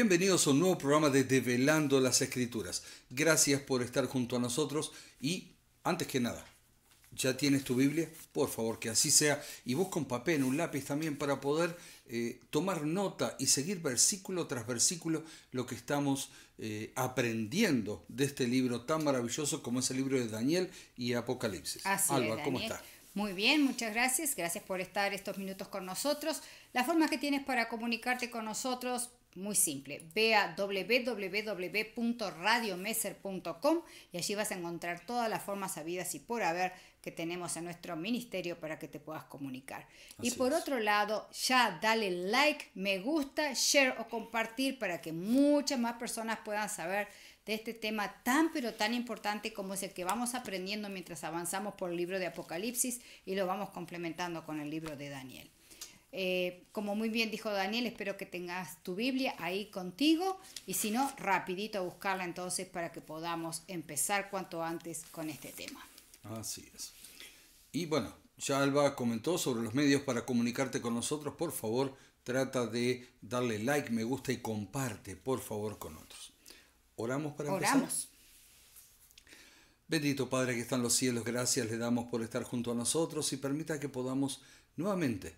Bienvenidos a un nuevo programa de Develando las Escrituras. Gracias por estar junto a nosotros y antes que nada, ¿ya tienes tu Biblia? Por favor, que así sea. Y busca un papel, un lápiz también para poder eh, tomar nota y seguir versículo tras versículo lo que estamos eh, aprendiendo de este libro tan maravilloso como es el libro de Daniel y Apocalipsis. Alba, ¿cómo estás? Muy bien, muchas gracias. Gracias por estar estos minutos con nosotros. La forma que tienes para comunicarte con nosotros muy simple. Ve a www.radiomesser.com y allí vas a encontrar todas las formas sabidas y por haber que tenemos en nuestro ministerio para que te puedas comunicar. y por otro lado, ya dale like, me gusta, share o compartir para que muchas más personas puedan saber de este tema tan pero tan importante como es el que vamos aprendiendo mientras avanzamos por el libro de Apocalipsis y lo vamos complementando con el libro de Daniel. Eh, como muy bien dijo Daniel, espero que tengas tu Biblia ahí contigo y si no, rapidito a buscarla entonces para que podamos empezar cuanto antes con este tema. Así es. Y bueno, ya Alba comentó sobre los medios para comunicarte con nosotros. Por favor, trata de darle like, me gusta y comparte, por favor, con otros. Oramos para empezar. Oramos. Bendito Padre que está en los cielos, gracias le damos por estar junto a nosotros y permita que podamos nuevamente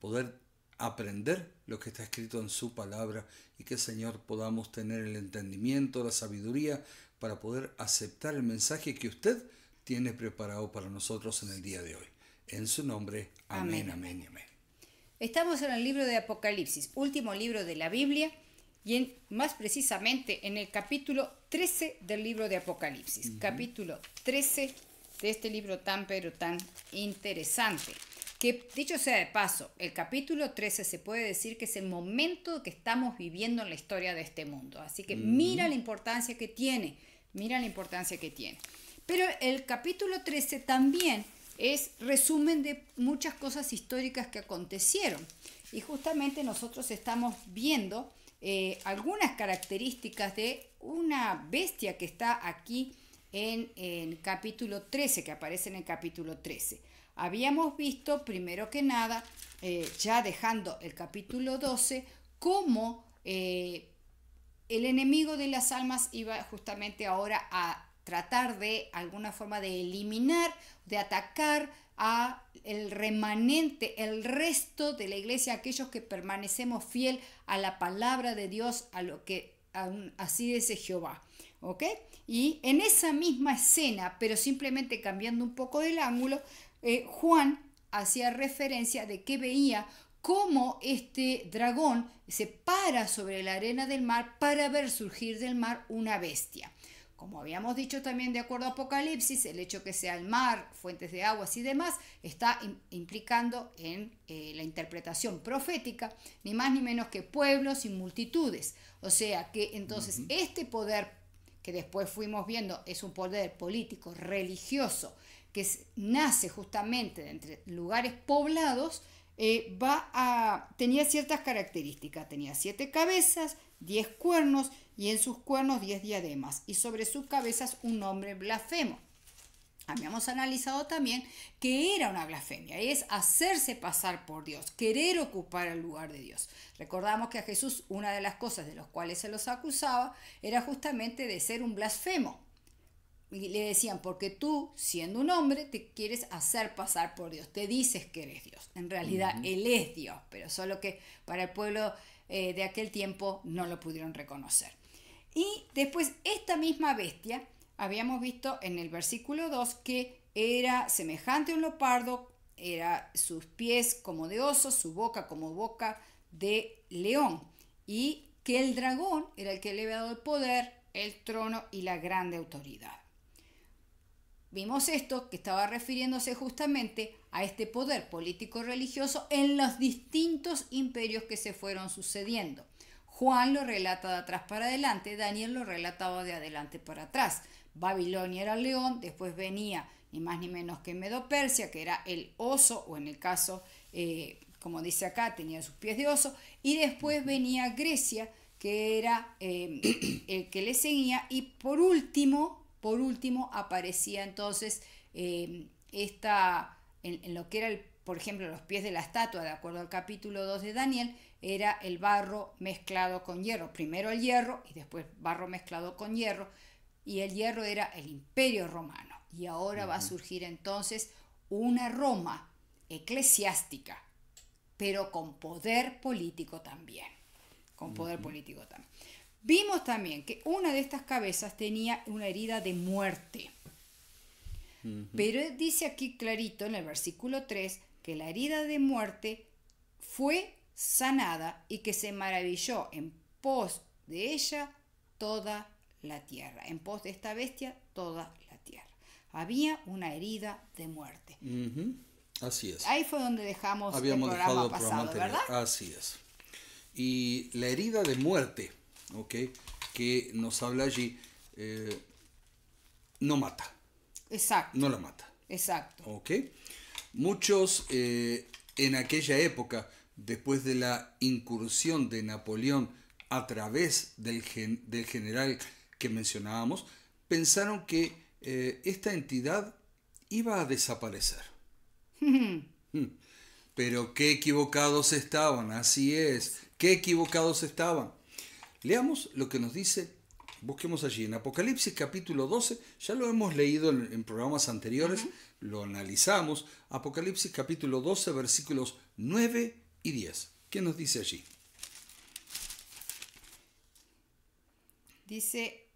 poder aprender lo que está escrito en su palabra y que Señor podamos tener el entendimiento, la sabiduría para poder aceptar el mensaje que usted tiene preparado para nosotros en el día de hoy. En su nombre, amén, amén, amén. Estamos en el libro de Apocalipsis, último libro de la Biblia y más precisamente en el capítulo 13 del libro de Apocalipsis, capítulo 13 de este libro tan pero tan interesante. Que dicho sea de paso, el capítulo 13 se puede decir que es el momento que estamos viviendo en la historia de este mundo. Así que mira la importancia que tiene, mira la importancia que tiene. Pero el capítulo 13 también es resumen de muchas cosas históricas que acontecieron. Y justamente nosotros estamos viendo eh, algunas características de una bestia que está aquí en el capítulo 13, que aparece en el capítulo 13. Habíamos visto, primero que nada, eh, ya dejando el capítulo 12, cómo eh, el enemigo de las almas iba justamente ahora a tratar de alguna forma de eliminar, de atacar a el remanente, el resto de la iglesia, aquellos que permanecemos fiel a la palabra de Dios, a lo que así dice Jehová. ¿Ok? Y en esa misma escena, pero simplemente cambiando un poco el ángulo, eh, Juan hacía referencia de que veía cómo este dragón se para sobre la arena del mar para ver surgir del mar una bestia. Como habíamos dicho también de acuerdo a Apocalipsis, el hecho que sea el mar, fuentes de aguas y demás, está implicando en eh, la interpretación profética, ni más ni menos que pueblos y multitudes. O sea que entonces este poder, que después fuimos viendo, es un poder político, religioso, que nace justamente entre lugares poblados, eh, tenía ciertas características. Tenía siete cabezas, diez cuernos y en sus cuernos diez diademas y sobre sus cabezas un nombre blasfemo. Habíamos analizado también que era una blasfemia, es hacerse pasar por Dios, querer ocupar el lugar de Dios. Recordamos que a Jesús una de las cosas de las cuales se los acusaba era justamente de ser un blasfemo, le decían, porque tú, siendo un hombre, te quieres hacer pasar por Dios, te dices que eres Dios. En realidad, Él es Dios, pero solo que para el pueblo eh, de aquel tiempo no lo pudieron reconocer. Y después, esta misma bestia, habíamos visto en el versículo 2 que era semejante a un leopardo, era sus pies como de oso, su boca como boca de león, y que el dragón era el que le había dado el poder, el trono y la grande autoridad. Vimos esto que estaba refiriéndose justamente a este poder político religioso en los distintos imperios que se fueron sucediendo. Juan lo relata de atrás para adelante, Daniel lo relataba de adelante para atrás. Babilonia era el león, después venía ni más ni menos que Medo Persia, que era el oso, o en el caso, eh, como dice acá, tenía sus pies de oso, y después venía Grecia, que era eh, el que le seguía, y por último por último, aparecía entonces eh, esta, en, lo que era, el, por ejemplo, los pies de la estatua, de acuerdo al capítulo 2 de Daniel, era el barro mezclado con hierro. Primero el hierro y después barro mezclado con hierro. Y el hierro era el imperio romano. Y ahora va a surgir entonces una Roma eclesiástica, pero con poder político también. Con poder político también. Vimos también que una de estas cabezas tenía una herida de muerte. Pero dice aquí clarito en el versículo 3 que la herida de muerte fue sanada y que se maravilló en pos de ella toda la tierra, en pos de esta bestia toda la tierra. Había una herida de muerte. Así es. Ahí fue donde dejamos Habíamos el programa ¿verdad? Así es. Y la herida de muerte que nos habla allí, eh, no mata. Exacto. No la mata. Exacto. ¿Ok? Muchos eh, en aquella época, después de la incursión de Napoleón a través del, general que mencionábamos, pensaron que eh, esta entidad iba a desaparecer. Hmm. Pero qué equivocados estaban, así es, qué equivocados estaban. Leamos lo que nos dice, busquemos allí, en Apocalipsis capítulo 12, ya lo hemos leído en, programas anteriores, lo analizamos, Apocalipsis capítulo 12, versículos 9 y 10. ¿Qué nos dice allí? Dice,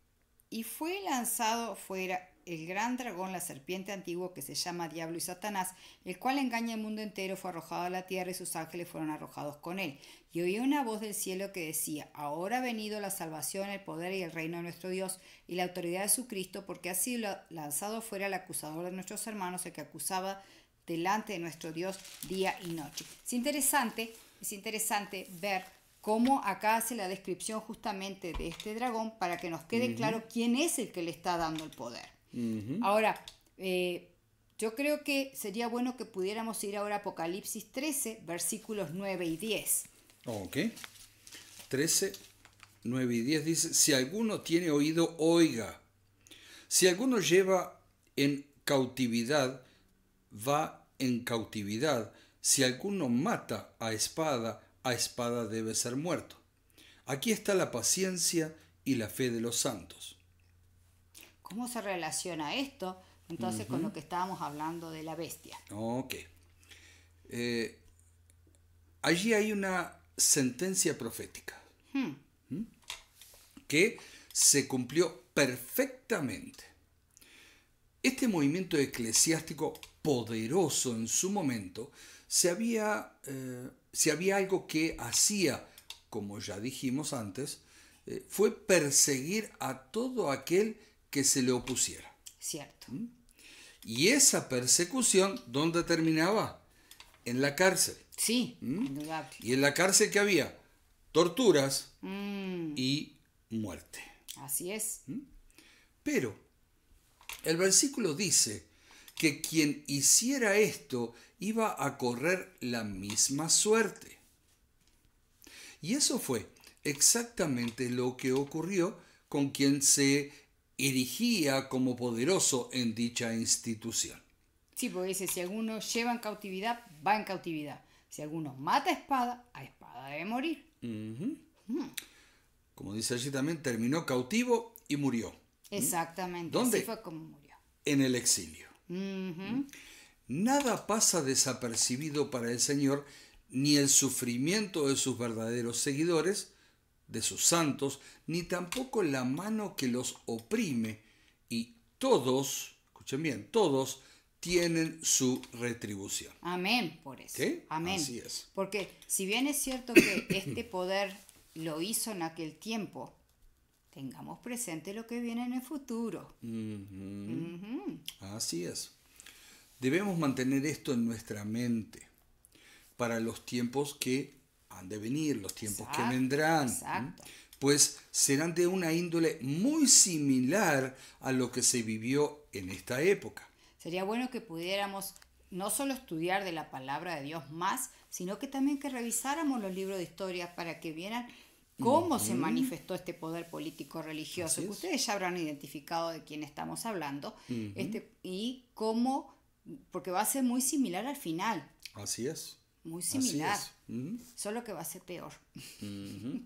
y fue lanzado fuera el gran dragón, la serpiente antigua que se llama Diablo y Satanás, el cual engaña al mundo entero, fue arrojado a la tierra y sus ángeles fueron arrojados con él. Y oí una voz del cielo que decía, Ahora ha venido la salvación, el poder y el reino de nuestro Dios y la autoridad de su Cristo, porque ha sido lanzado fuera el acusador de nuestros hermanos, el que acusaba delante de nuestro Dios día y noche. Es interesante, es interesante ver cómo acá hace la descripción justamente de este dragón para que nos quede claro quién es el que le está dando el poder. Ahora, eh, yo creo que sería bueno que pudiéramos ir ahora a Apocalipsis 13, versículos 9 y 10. Ok. 13, 9 y 10 dice, si alguno tiene oído, oiga. Si alguno lleva en cautividad, va en cautividad. Si alguno mata a espada, a espada debe ser muerto. Aquí está la paciencia y la fe de los santos. ¿Cómo se relaciona esto entonces con lo que estábamos hablando de la bestia? Ok. Eh, allí hay una sentencia profética hmm. que se cumplió perfectamente. Este movimiento eclesiástico poderoso en su momento, se había, eh, había algo que hacía, como ya dijimos antes, eh, fue perseguir a todo aquel que se le opusiera. Cierto. ¿Mm? Y esa persecución, ¿dónde terminaba? En la cárcel. Sí, ¿Mm? Y en la cárcel que había torturas mm. y muerte. Así es. Pero el versículo dice que quien hiciera esto iba a correr la misma suerte. Y eso fue exactamente lo que ocurrió con quien se erigía como poderoso en dicha institución. Sí, porque dice, si lleva en cautividad, va en cautividad. Si alguno mata a espada, a espada debe morir. Mm. Como dice allí también, terminó cautivo y murió. ¿Mm? Exactamente. ¿Dónde? fue como murió. En el exilio. ¿Mm? Nada pasa desapercibido para el Señor, ni el sufrimiento de sus verdaderos seguidores, de sus santos, ni tampoco la mano que los oprime, y todos, escuchen bien, todos tienen su retribución. Amén, por eso. Amén. Así es. Porque si bien es cierto que este poder lo hizo en aquel tiempo, tengamos presente lo que viene en el futuro. Así es. Debemos mantener esto en nuestra mente para los tiempos que de venir, los tiempos que vendrán, pues serán de una índole muy similar a lo que se vivió en esta época. Sería bueno que pudiéramos no solo estudiar de la palabra de Dios más, sino que también que revisáramos los libros de historia para que vieran cómo se manifestó este poder político religioso, que ustedes ya habrán identificado de quién estamos hablando, este, y cómo, porque va a ser muy similar al final. Así es muy similar, solo que va a ser peor.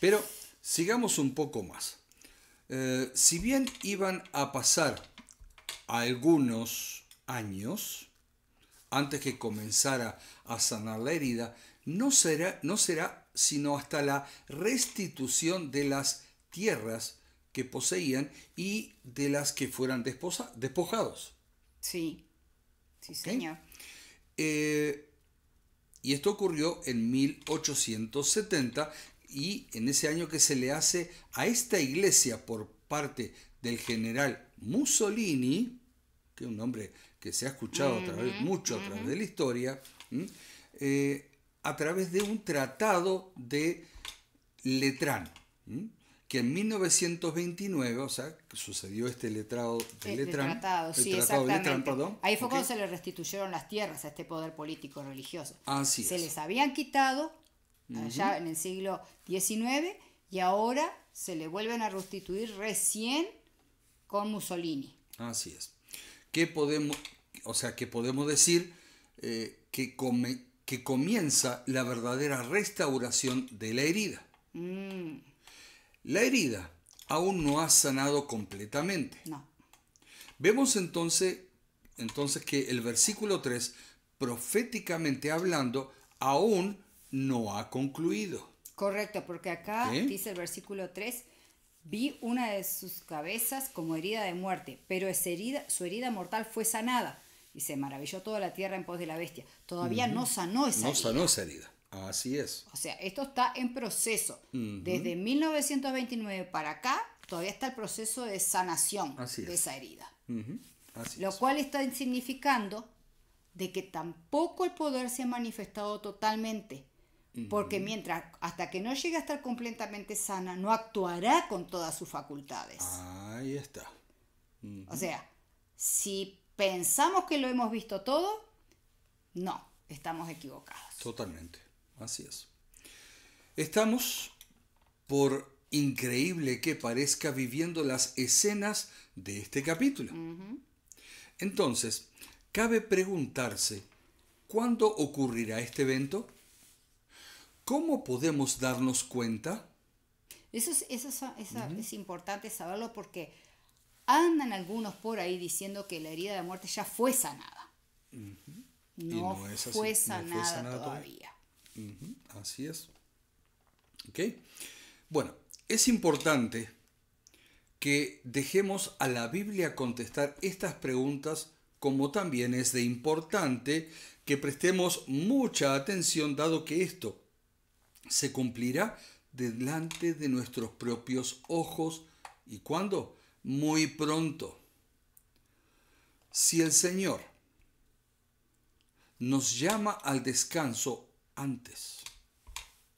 Pero sigamos un poco más. Eh, si bien iban a pasar algunos años antes que comenzara a sanar la herida, no será, no será sino hasta la restitución de las tierras que poseían y de las que fueran despojados. Sí, sí, señor. Eh, y esto ocurrió en 1870 y en ese año que se le hace a esta iglesia por parte del general Mussolini, que es un nombre que se ha escuchado a través, mucho a través de la historia, eh, a través de un tratado de Letrán que en 1929, o sea, sucedió este letrado de Letrán. el tratado, sí, perdón. Ahí fue cuando se le restituyeron las tierras a este poder político religioso. Así se les habían quitado allá en el siglo XIX y ahora se le vuelven a restituir recién con Mussolini. Así es. ¿Qué podemos, o sea, que podemos decir eh, que, comienza la verdadera restauración de la herida? Mm. La herida aún no ha sanado completamente. No. Vemos entonces, entonces que el versículo 3, proféticamente hablando, aún no ha concluido. Correcto, porque acá dice el versículo 3, vi una de sus cabezas como herida de muerte, pero su herida mortal fue sanada y se maravilló toda la tierra en pos de la bestia. Todavía no sanó esa herida. No sanó esa herida. Así es. O sea, esto está en proceso. Desde 1929 para acá, todavía está el proceso de sanación de esa herida. lo cual está significando de que tampoco el poder se ha manifestado totalmente. Porque mientras, hasta que no llegue a estar completamente sana, no actuará con todas sus facultades. Ahí está. O sea, si pensamos que lo hemos visto todo, no, estamos equivocados. Totalmente. Así es. Estamos, por increíble que parezca, viviendo las escenas de este capítulo. Entonces, cabe preguntarse, ¿cuándo ocurrirá este evento? ¿Cómo podemos darnos cuenta? Eso es, importante saberlo porque andan algunos por ahí diciendo que la herida de muerte ya fue sanada. No, no, fue sanada, todavía así es. Bueno, es importante que dejemos a la Biblia contestar estas preguntas como también es de importante que prestemos mucha atención dado que esto se cumplirá delante de nuestros propios ojos y cuándo? Muy pronto. Si el Señor nos llama al descanso antes.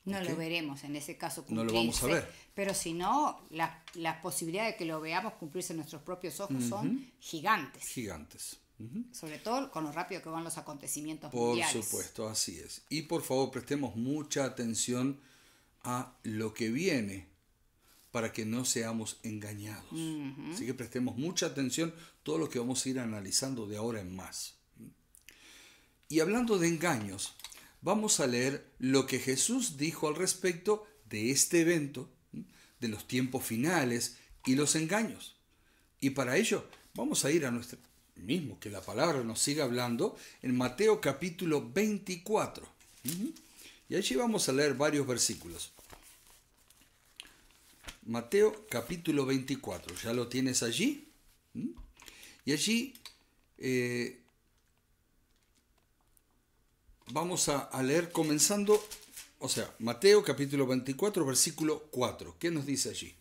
No lo veremos en ese caso No lo vamos a ver. Pero si no, las la posibilidades de que lo veamos cumplirse en nuestros propios ojos son gigantes. Gigantes. Sobre todo con lo rápido que van los acontecimientos por mundiales. Por supuesto, así es. Y por favor, prestemos mucha atención a lo que viene para que no seamos engañados. Así que prestemos mucha atención todo lo que vamos a ir analizando de ahora en más. Y hablando de engaños, vamos a leer lo que Jesús dijo al respecto de este evento, de los tiempos finales y los engaños. Y para ello vamos a ir a nuestro mismo, que la palabra nos siga hablando, en Mateo capítulo 24. Y allí vamos a leer varios versículos. Mateo capítulo 24, ¿ya lo tienes allí? Y allí eh, vamos a, leer comenzando, o sea, Mateo capítulo 24, versículo 4. ¿Qué nos dice allí?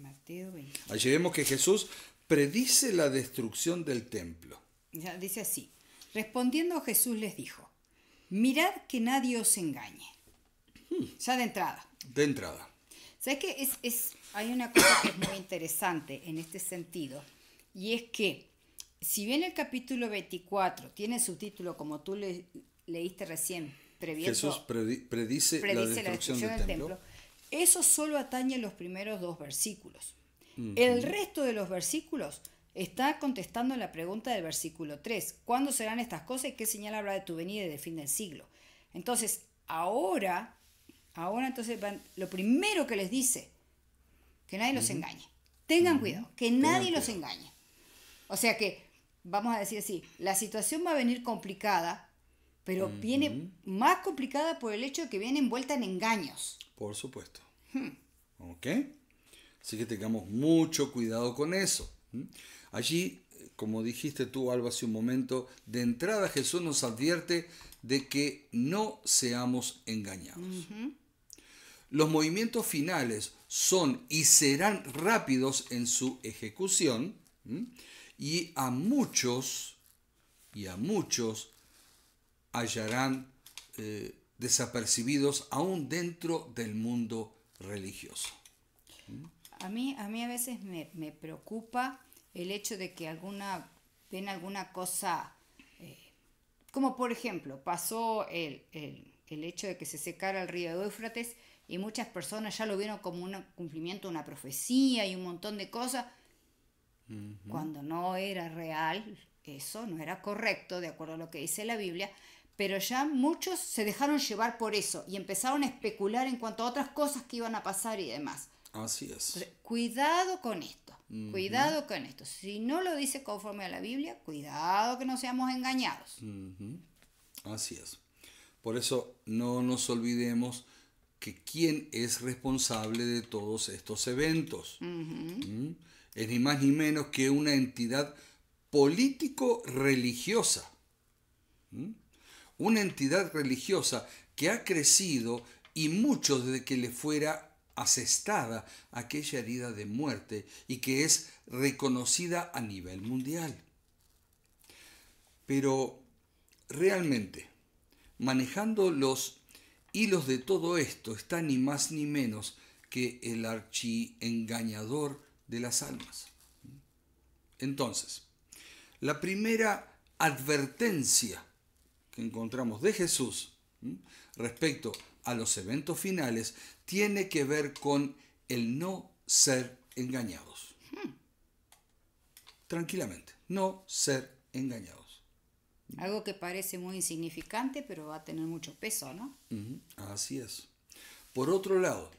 Mateo 24. Allí vemos que Jesús predice la destrucción del templo. Ya dice así. Respondiendo Jesús les dijo, mirad que nadie os engañe. Hmm. Ya de entrada. De entrada. ¿Sabes que Es, hay una cosa que es muy interesante en este sentido, y es que si bien el capítulo 24 tiene su título, como tú le, leíste recién, Jesús predice, la destrucción, del, templo. Eso solo atañe los primeros dos versículos. El resto de los versículos está contestando la pregunta del versículo 3. ¿Cuándo serán estas cosas y qué señal habrá de tu venida y del fin del siglo? Entonces, ahora, ahora entonces van, lo primero que les dice, que nadie los engañe. Tengan cuidado, que nadie los engañe. O sea que, vamos a decir así, la situación va a venir complicada pero viene más complicada por el hecho de que viene envuelta en engaños. Por supuesto. Hmm. ¿Ok? Así que tengamos mucho cuidado con eso. Allí, como dijiste tú, Alba, hace un momento, de entrada Jesús nos advierte de que no seamos engañados. Los movimientos finales son y serán rápidos en su ejecución y a muchos, y a muchos hallarán eh, desapercibidos aún dentro del mundo religioso. A mí, a mí a veces me, me, preocupa el hecho de que alguna, ven alguna cosa, eh, como por ejemplo, pasó el, el, el, hecho de que se secara el río de Éufrates y muchas personas ya lo vieron como un cumplimiento una profecía y un montón de cosas, cuando no era real, eso no era correcto, de acuerdo a lo que dice la Biblia, pero ya muchos se dejaron llevar por eso y empezaron a especular en cuanto a otras cosas que iban a pasar y demás. Así es. Cuidado con esto, cuidado con esto. Si no lo dice conforme a la Biblia, cuidado que no seamos engañados. Así es. Por eso no nos olvidemos que quién es responsable de todos estos eventos. Es ni más ni menos que una entidad político-religiosa una entidad religiosa que ha crecido y mucho desde que le fuera asestada aquella herida de muerte y que es reconocida a nivel mundial. Pero realmente, manejando los hilos de todo esto está ni más ni menos que el archiengañador de las almas. Entonces, la primera advertencia que encontramos de Jesús respecto a los eventos finales tiene que ver con el no ser engañados. Tranquilamente, no ser engañados. Algo que parece muy insignificante, pero va a tener mucho peso, ¿no? Así es. Por otro lado,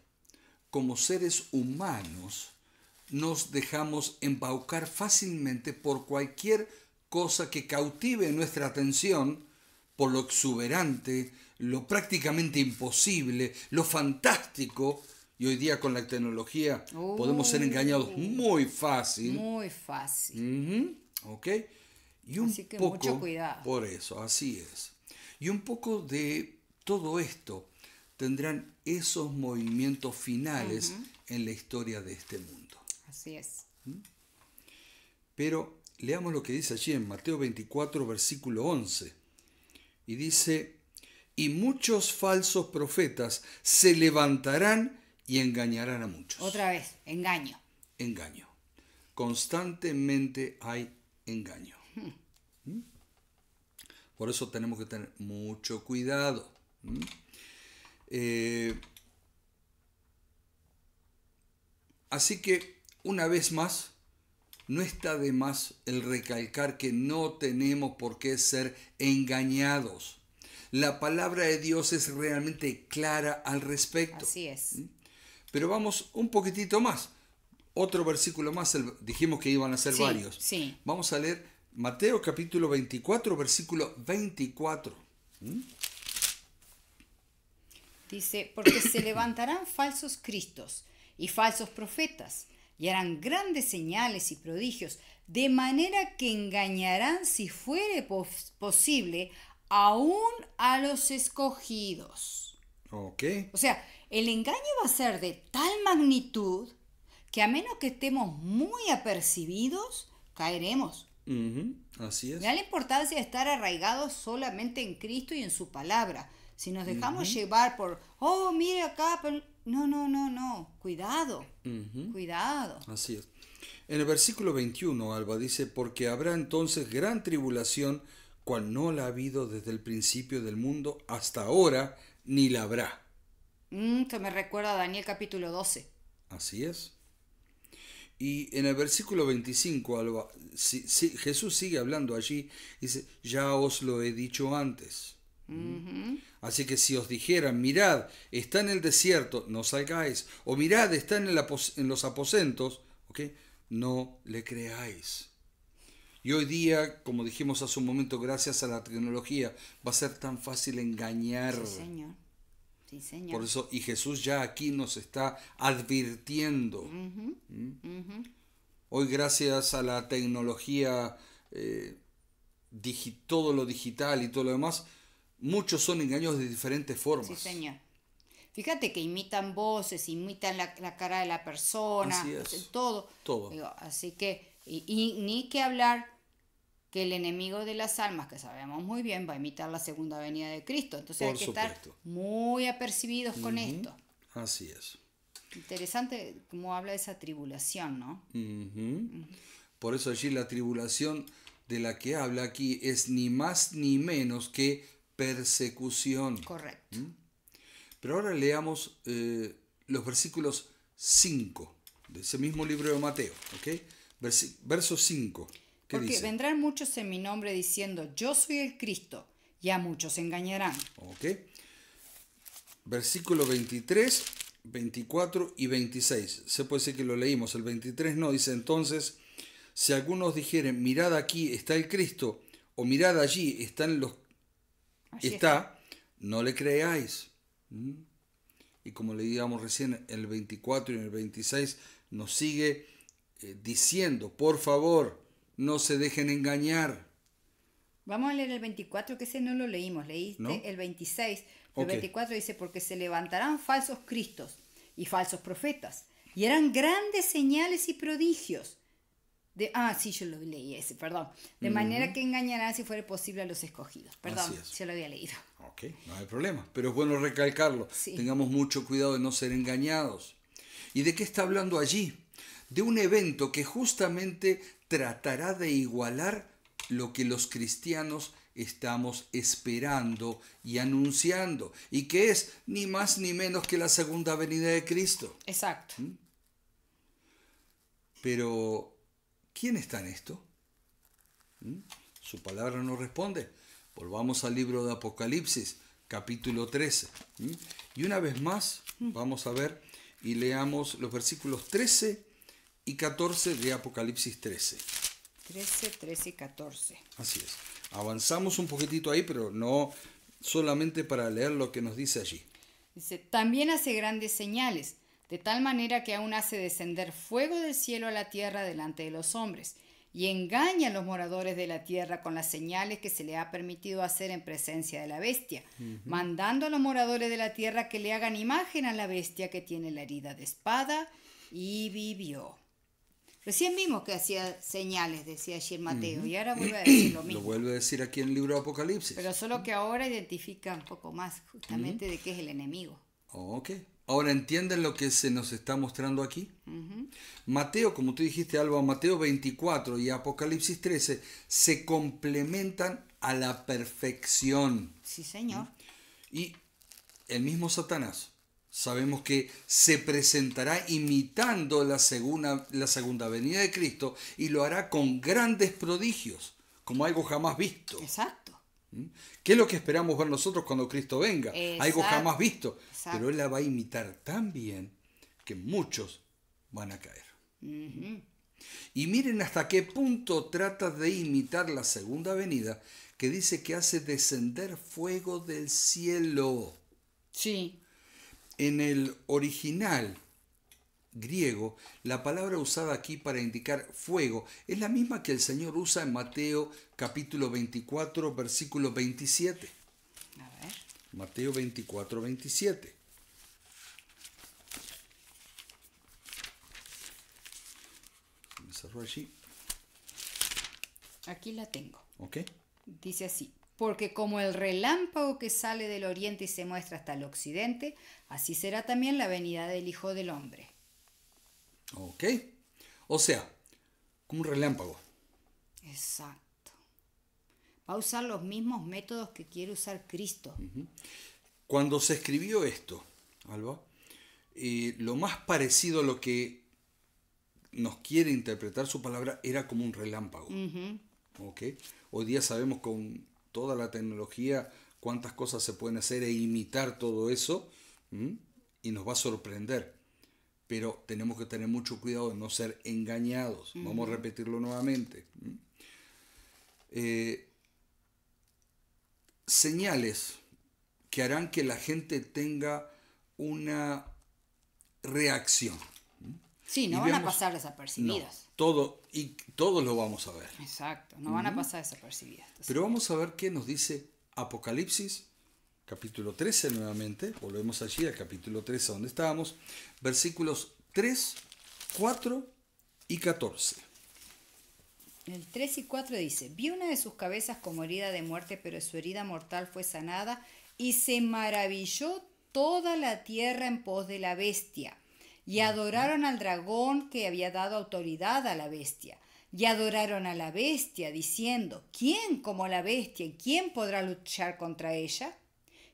como seres humanos, nos dejamos embaucar fácilmente por cualquier cosa que cautive nuestra atención por lo exuberante, lo prácticamente imposible, lo fantástico. Y hoy día con la tecnología podemos ser engañados muy fácil. Muy fácil. ¿Ok? Y un poco, mucho cuidado. Por eso, así es. Y un poco de todo esto tendrán esos movimientos finales en la historia de este mundo. Así es. ¿Mm? Pero leamos lo que dice allí en Mateo 24, versículo 11. Y dice, y muchos falsos profetas se levantarán y engañarán a muchos. Otra vez, engaño. Engaño. Constantemente hay engaño. Hmm. ¿Mm? Por eso tenemos que tener mucho cuidado. ¿Mm? Eh, así que, una vez más, no está de más el recalcar que no tenemos por qué ser engañados. La palabra de Dios es realmente clara al respecto. Así es. Pero vamos un poquitito más. Otro versículo más, dijimos que iban a ser varios. Sí. Vamos a leer Mateo capítulo 24, versículo 24. ¿Mm? Dice, porque se levantarán falsos cristos y falsos profetas y harán grandes señales y prodigios, de manera que engañarán, si fuere posible, aún a los escogidos. Ok. O sea, el engaño va a ser de tal magnitud que a menos que estemos muy apercibidos, caeremos. Así es. Da la importancia de estar arraigados solamente en Cristo y en su palabra. Si nos dejamos llevar por, oh, mire acá, no, no, no, no, cuidado, cuidado. Así es. En el versículo 21, Alba dice, porque habrá entonces gran tribulación, cual no la ha habido desde el principio del mundo hasta ahora, ni la habrá. Mm, me recuerda a Daniel capítulo 12. Así es. Y en el versículo 25, Alba, Jesús sigue hablando allí, dice, ya os lo he dicho antes. Así que si os dijeran, mirad, está en el desierto, no salgáis, o mirad, está en, los aposentos, no le creáis. Y hoy día, como dijimos hace un momento, gracias a la tecnología, va a ser tan fácil engañar. Sí, señor. Por eso, y Jesús ya aquí nos está advirtiendo. ¿Mm? Hoy, gracias a la tecnología, eh, todo lo digital y todo lo demás, Muchos son engaños de diferentes formas. Sí, señor. Fíjate que imitan voces, imitan la, cara de la persona, pues, todo. así que, y, ni que hablar que el enemigo de las almas, que sabemos muy bien, va a imitar la segunda venida de Cristo. Entonces hay que estar muy apercibidos con esto. Así es. Interesante cómo habla de esa tribulación, ¿no? Por eso allí la tribulación de la que habla aquí es ni más ni menos que persecución. Correcto. ¿Mm? Pero ahora leamos eh, los versículos 5 de ese mismo libro de Mateo, ¿ok? verso 5. Porque vendrán muchos en mi nombre diciendo, yo soy el Cristo, y a muchos engañarán. Ok. Versículo 23, 24 y 26. Se puede decir que lo leímos, el 23 no, dice entonces, si algunos dijeren, mirad aquí está el Cristo, o mirad allí están los está, no le creáis. Mm. Y como leíamos recién, el 24 y el 26 nos sigue eh, diciendo, por favor, no se dejen engañar. Vamos a leer el 24, que ese no lo leímos, leíste el 26. El 24 dice, porque se levantarán falsos cristos y falsos profetas, y eran grandes señales y prodigios de, ah, sí, yo lo leí ese, perdón. De manera que engañará si fuera posible a los escogidos. Perdón, yo lo había leído. Ok, no hay problema. Pero es bueno recalcarlo. Tengamos mucho cuidado de no ser engañados. ¿Y de qué está hablando allí? De un evento que justamente tratará de igualar lo que los cristianos estamos esperando y anunciando. Y que es ni más ni menos que la segunda venida de Cristo. Exacto. ¿Mm? Pero ¿Quién está en esto? ¿Mm? Su palabra no responde. Volvamos al libro de Apocalipsis, capítulo 13. ¿Mm? Y una vez más, vamos a ver y leamos los versículos 13 y 14 de Apocalipsis 13. 13, 13 y 14. Así es. Avanzamos un poquitito ahí, pero no solamente para leer lo que nos dice allí. Dice, también hace grandes señales de tal manera que aún hace descender fuego del cielo a la tierra delante de los hombres, y engaña a los moradores de la tierra con las señales que se le ha permitido hacer en presencia de la bestia, mandando a los moradores de la tierra que le hagan imagen a la bestia que tiene la herida de espada, y vivió. Recién vimos que hacía señales, decía ayer Mateo, y ahora vuelve a decir lo mismo. Lo vuelve a decir aquí en el libro de Apocalipsis. Pero solo que ahora identifica un poco más justamente de qué es el enemigo. Ok. Ahora entienden lo que se nos está mostrando aquí. Mateo, como tú dijiste, Alba, Mateo 24 y Apocalipsis 13 se complementan a la perfección. Sí, señor. Y el mismo Satanás, sabemos que se presentará imitando la segunda, la segunda venida de Cristo y lo hará con grandes prodigios, como algo jamás visto. Exacto. ¿Mm? ¿Qué es lo que esperamos ver nosotros cuando Cristo venga? Algo jamás visto. Pero Él la va a imitar tan bien que muchos van a caer. Y miren hasta qué punto trata de imitar la segunda venida que dice que hace descender fuego del cielo. Sí. En el original griego, la palabra usada aquí para indicar fuego es la misma que el Señor usa en Mateo capítulo 24, versículo 27. Mateo 24, 27. Aquí la tengo. Ok. Dice así. Porque como el relámpago que sale del oriente y se muestra hasta el occidente, así será también la venida del Hijo del Hombre. ¿Ok? O sea, como un relámpago. Exacto. Va a usar los mismos métodos que quiere usar Cristo. Cuando se escribió esto, Alba, eh, lo más parecido a lo que nos quiere interpretar su palabra era como un relámpago. ¿Okay? Hoy día sabemos con toda la tecnología cuántas cosas se pueden hacer e imitar todo eso y nos va a sorprender pero tenemos que tener mucho cuidado de no ser engañados. Vamos a repetirlo nuevamente. Eh, señales que harán que la gente tenga una reacción. Sí, no van a pasar desapercibidas. todo, y todos lo vamos a ver. Exacto, no van a pasar desapercibidas. Pero vamos a ver qué nos dice Apocalipsis capítulo 13 nuevamente, volvemos allí al capítulo 13 donde estábamos, versículos 3, 4 y 14. El 3 y 4 dice, vi una de sus cabezas como herida de muerte, pero su herida mortal fue sanada y se maravilló toda la tierra en pos de la bestia. Y adoraron al dragón que había dado autoridad a la bestia. Y adoraron a la bestia, diciendo, ¿quién como la bestia? y ¿Quién podrá luchar contra ella?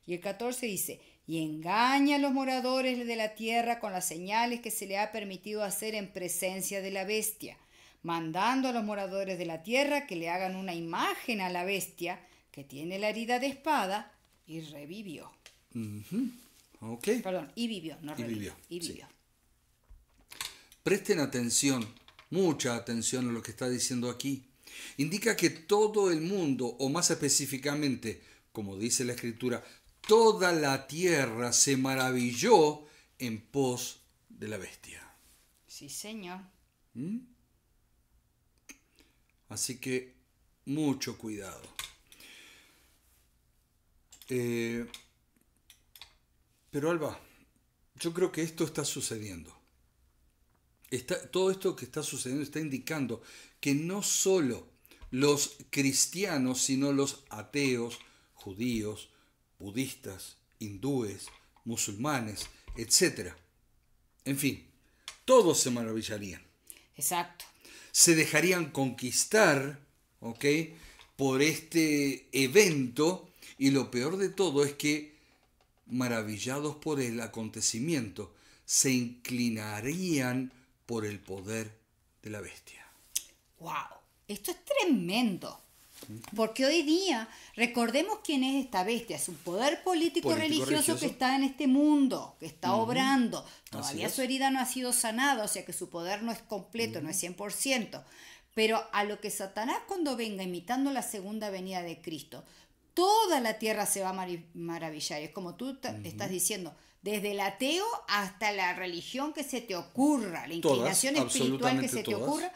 Y el 14 dice, y engaña a los moradores de la tierra con las señales que se le ha permitido hacer en presencia de la bestia, mandando a los moradores de la tierra que le hagan una imagen a la bestia que tiene la herida de espada y revivió. Perdón, y vivió, no revivió. Presten atención, mucha atención a lo que está diciendo aquí. Indica que todo el mundo, o más específicamente, como dice la escritura, toda la tierra se maravilló en pos de la bestia. Sí, señor. ¿Mm? Así que mucho cuidado. Eh, pero Alba, yo creo que esto está sucediendo. todo esto que está sucediendo está indicando que no solo los cristianos, sino los ateos, judíos, budistas, hindúes, musulmanes, etc. En fin, todos se maravillarían. Exacto. Se dejarían conquistar, ¿ok? Por este evento y lo peor de todo es que, maravillados por el acontecimiento, se inclinarían por el poder de la bestia. ¡Wow! Esto es tremendo. Porque hoy día, recordemos quién es esta bestia, es un poder político, religioso, que está en este mundo, que está obrando. Todavía su herida no ha sido sanada, o sea que su poder no es completo, no es 100%. Pero a lo que Satanás cuando venga imitando la segunda venida de Cristo, toda la tierra se va a maravillar. Es como tú estás diciendo, desde el ateo hasta la religión que se te ocurra, la inclinación espiritual que se te ocurra,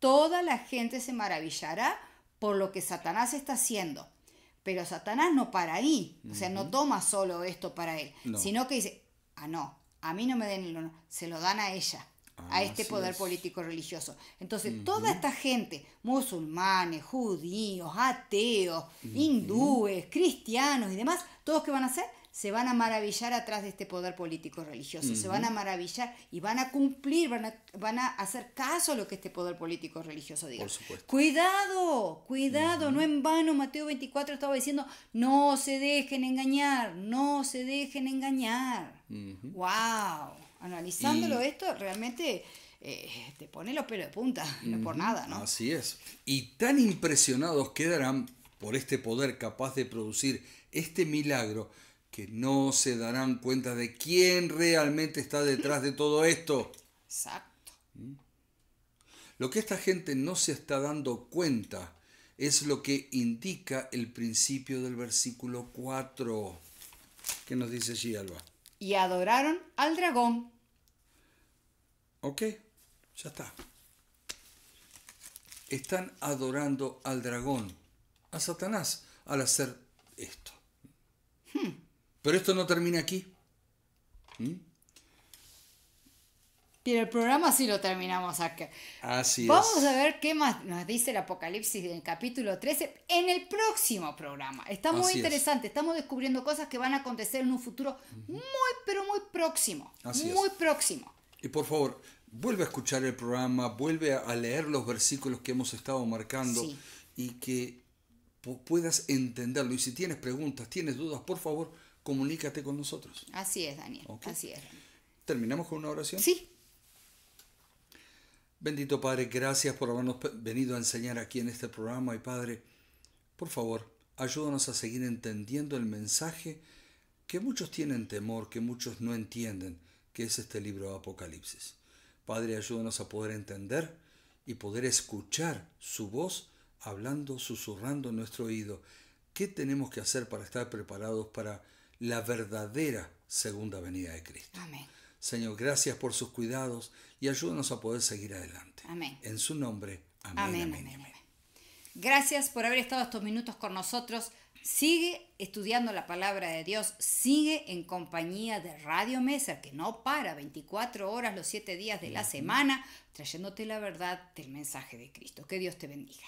toda la gente se maravillará por lo que Satanás está haciendo. Pero Satanás no para ahí, o sea, no toma solo esto para él, sino que dice, ah, no, a mí no me den el se lo dan a ella, a ah, este poder político religioso. Entonces, toda esta gente, musulmanes, judíos, ateos, hindúes, cristianos y demás, ¿todos que van a hacer? se van a maravillar atrás de este poder político religioso, se van a maravillar y van a cumplir, van a, van a hacer caso a lo que este poder político religioso diga. Por supuesto. Cuidado, cuidado, no en vano Mateo 24 estaba diciendo, no se dejen engañar, no se dejen engañar. ¡Wow! Analizándolo esto, realmente... Eh, te pone los pelos de punta, no por nada, ¿no? Así es. Y tan impresionados quedarán por este poder capaz de producir este milagro que no se darán cuenta de quién realmente está detrás de todo esto. Exacto. ¿Mm? Lo que esta gente no se está dando cuenta es lo que indica el principio del versículo 4. ¿Qué nos dice allí, Alba? Y adoraron al dragón. Ok, ya está. Están adorando al dragón, a Satanás, al hacer pero esto no termina aquí. ¿Mm? Pero el programa sí lo terminamos aquí. Así Vamos es. Vamos a ver qué más nos dice el Apocalipsis del capítulo 13 en el próximo programa. Está muy interesante. Estamos descubriendo cosas que van a acontecer en un futuro muy, pero muy próximo. Así muy próximo. Y por favor, vuelve a escuchar el programa, vuelve a leer los versículos que hemos estado marcando y que puedas entenderlo. Y si tienes preguntas, tienes dudas, por favor, comunícate con nosotros. Así es, Daniel. Así es. ¿Terminamos con una oración? Sí. Bendito Padre, gracias por habernos venido a enseñar aquí en este programa. Y Padre, por favor, ayúdanos a seguir entendiendo el mensaje que muchos tienen temor, que muchos no entienden, que es este libro de Apocalipsis. Padre, ayúdanos a poder entender y poder escuchar su voz hablando, susurrando en nuestro oído. ¿Qué tenemos que hacer para estar preparados para la verdadera segunda venida de Cristo. Amén. Señor, gracias por sus cuidados y ayúdanos a poder seguir adelante. Amén. En su nombre, amén. Amén, amén, Gracias por haber estado estos minutos con nosotros. Sigue estudiando la palabra de Dios, sigue en compañía de Radio Mesa, que no para 24 horas los 7 días de la semana, trayéndote la verdad del mensaje de Cristo. Que Dios te bendiga.